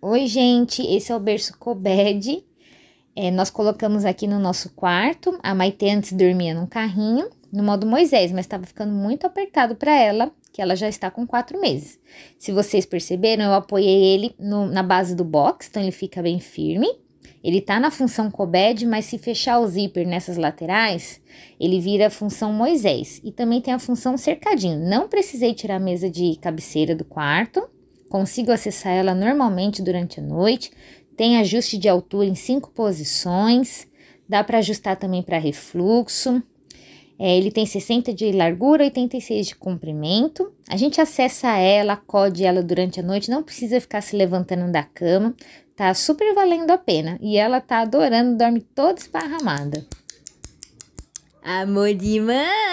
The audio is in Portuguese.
Oi, gente, esse é o berço Cobed. É, nós colocamos aqui no nosso quarto. A Maite antes dormia num carrinho, no modo Moisés, mas estava ficando muito apertado para ela, que ela já está com quatro meses. Se vocês perceberam, eu apoiei ele no, na base do box, então ele fica bem firme. Ele tá na função Cobed, mas se fechar o zíper nessas laterais, ele vira a função Moisés. E também tem a função cercadinho. Não precisei tirar a mesa de cabeceira do quarto. Consigo acessar ela normalmente durante a noite. Tem ajuste de altura em cinco posições. Dá para ajustar também para refluxo. É, ele tem 60 de largura, 86 de comprimento. A gente acessa ela, acode ela durante a noite, não precisa ficar se levantando da cama. Tá super valendo a pena. E ela tá adorando, dorme toda esparramada. Amor de mãe!